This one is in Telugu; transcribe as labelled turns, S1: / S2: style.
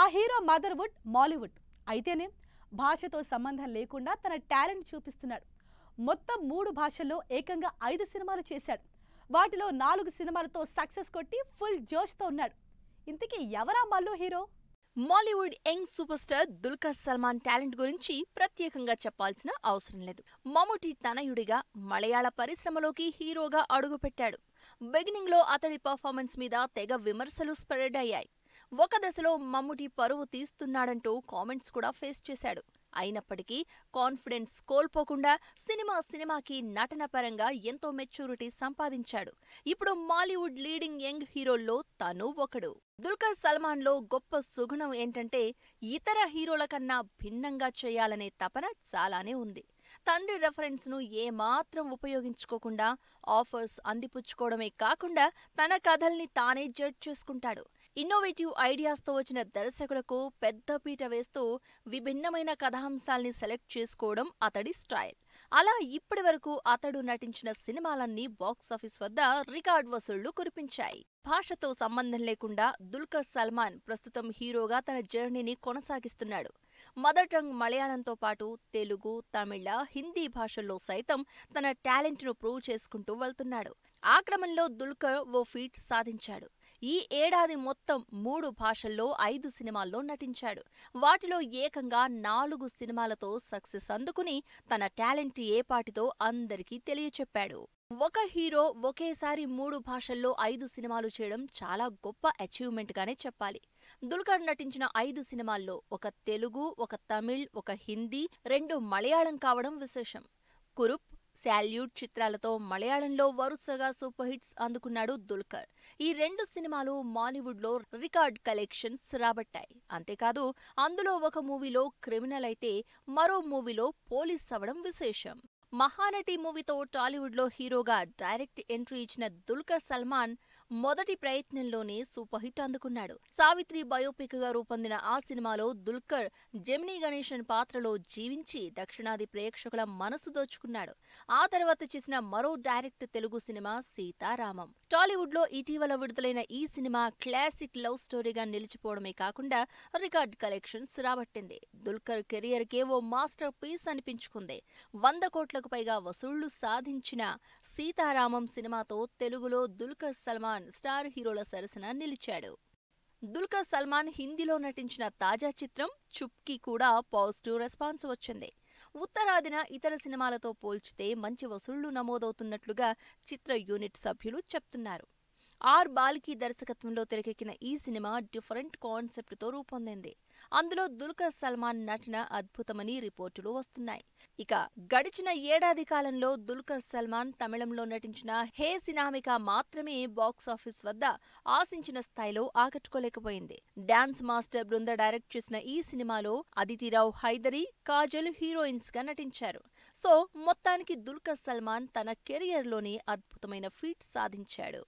S1: ఆ హీరో మదర్వుడ్ మాలీవుడ్ అయితేనే భాషతో సంబంధం లేకుండా తన టాలెంట్ చూపిస్తున్నాడు మొత్తం మూడు భాషల్లో ఏకంగా ఐదు సినిమాలు చేశాడు వాటిలో నాలుగు సినిమాలతో సక్సెస్ కొట్టి ఫుల్ జోష్తో ఉన్నాడు ఇంతకీ ఎవరా Mallu hero Mollywood young super star Dulquer Salmaan talent గురించి ప్రత్యేకంగా చెప్పాల్సిన అవసరం లేదు మమ్ముటి తనయుడిగా మలయాళ పరిశ్రమలోకి హీరోగా అడుగుపెట్టాడు బిగినింగ్లో అతడి పర్ఫార్మెన్స్ మీద తెగ విమర్శలు స్ప్రెడ్ అయ్యాయి ఒక దశలో మమ్ముటి పరువు తీస్తున్నాడంటూ కామెంట్స్ కూడా ఫేస్ చేశాడు అయినప్పటికీ కాన్ఫిడెన్స్ కోల్పోకుండా సినిమా సినిమాకి నటన పరంగా ఎంతో మెచ్యూరిటీ సంపాదించాడు ఇప్పుడు మాలీవుడ్ లీడింగ్ యంగ్ హీరోల్లో తను ఒకడు దుల్కర్ సల్మాన్ లో గొప్ప సుగుణం ఏంటంటే ఇతర హీరోల కన్నా భిన్నంగా చేయాలనే తపన చాలానే ఉంది తండ్రి రెఫరెన్స్ ను ఏమాత్రం ఉపయోగించుకోకుండా ఆఫర్స్ అందిపుచ్చుకోవడమే కాకుండా తన కథల్ని తానే జడ్జ్ చేసుకుంటాడు ఇన్నోవేటివ్ ఐడియాస్తో వచ్చిన దర్శకులకు పెద్దపీట వేస్తూ విభిన్నమైన కథాంశాల్ని సెలెక్ట్ చేసుకోవడం అతడి స్టైల్ అలా ఇప్పటి వరకు అతడు నటించిన సినిమాలన్నీ బాక్సాఫీస్ వద్ద రికార్డ్ వసూళ్లు కురిపించాయి భాషతో సంబంధం లేకుండా దుల్కర్ సల్మాన్ ప్రస్తుతం హీరోగా తన జర్నీని కొనసాగిస్తున్నాడు మదర్ టంగ్ మలయాళంతో పాటు తెలుగు తమిళ హిందీ భాషల్లో సైతం తన టాలెంట్ను ప్రూవ్ చేసుకుంటూ వెళ్తున్నాడు ఆ క్రమంలో దుల్కర్ ఓ ఫీట్ సాధించాడు ఈ ఏడాది మొత్తం మూడు భాషల్లో ఐదు సినిమాల్లో నటించాడు వాటిలో ఏకంగా నాలుగు సినిమాలతో సక్సెస్ అందుకుని తన టాలెంట్ ఏపాటితో అందరికీ తెలియచెప్పాడు ఒక హీరో ఒకేసారి మూడు భాషల్లో ఐదు సినిమాలు చేయడం చాలా గొప్ప అచీవ్మెంట్గానే చెప్పాలి దుల్కర్ నటించిన ఐదు సినిమాల్లో ఒక తెలుగు ఒక తమిళ్ ఒక హిందీ రెండు మలయాళం కావడం విశేషం కురుప్ శాల్యూట్ చిత్రాలతో మలయాళంలో వరుసగా సూపర్ హిట్స్ అందుకున్నాడు దుల్కర్ ఈ రెండు సినిమాలు మాలీవుడ్లో రికార్డ్ కలెక్షన్స్ రాబట్టాయి అంతేకాదు అందులో ఒక మూవీలో క్రిమినల్ అయితే మరో మూవీలో పోలీస్ అవ్వడం విశేషం మహానటి మూవీతో టాలీవుడ్లో హీరోగా డైరెక్ట్ ఎంట్రీ ఇచ్చిన దుల్కర్ సల్మాన్ మొదటి ప్రయత్నంలోనే సూపర్ హిట్ అందుకున్నాడు సావిత్రి బయోపిక్ గా రూపొందిన ఆ సినిమాలో దుల్కర్ జెమినీ గణేషన్ పాత్రలో జీవించి దక్షిణాది ప్రేక్షకుల మనసు దోచుకున్నాడు ఆ తర్వాత చేసిన మరో డైరెక్ట్ తెలుగు సినిమా సీతారామం టాలీవుడ్ లో ఇటీవల విడుదలైన ఈ సినిమా క్లాసిక్ లవ్ స్టోరీగా నిలిచిపోవడమే కాకుండా రికార్డ్ కలెక్షన్స్ రాబట్టింది దుల్కర్ కెరియర్ కే ఓ మాస్టర్ పీస్ అనిపించుకుంది వంద కోట్ల కోట్లకు పైగా వసూళ్లు సాధించిన సీతారామం సినిమాతో తెలుగులో దుల్కర్ సల్మాన్ స్టార్ హీరోల సరసన నిలిచాడు దుల్కర్ సల్మాన్ హిందీలో నటించిన తాజా చిత్రం చుప్కి కూడా పాజిటివ్ రెస్పాన్స్ వచ్చింది ఉత్తరాదిన ఇతర సినిమాలతో పోల్చితే మంచి వసూళ్లు నమోదవుతున్నట్లుగా చిత్ర యూనిట్ సభ్యులు చెప్తున్నారు ఆర్ బాలికి దర్శకత్వంలో తెరకెక్కిన ఈ సినిమా డిఫరెంట్ కాన్సెప్ట్తో రూపొందింది అందులో దుల్కర్ సల్మాన్ నటన అద్భుతమని రిపోర్టులు వస్తున్నాయి ఇక గడిచిన ఏడాది కాలంలో దుల్కర్ సల్మాన్ తమిళంలో నటించిన హే సినామిక మాత్రమే బాక్సాఫీస్ వద్ద ఆశించిన స్థాయిలో ఆకట్టుకోలేకపోయింది డాన్స్ మాస్టర్ బృంద డైరెక్ట్ చేసిన ఈ సినిమాలో అదితిరావు హైదరి కాజల్ హీరోయిన్స్ గా నటించారు సో మొత్తానికి దుల్కర్ సల్మాన్ తన కెరియర్లోనే అద్భుతమైన ఫీట్ సాధించాడు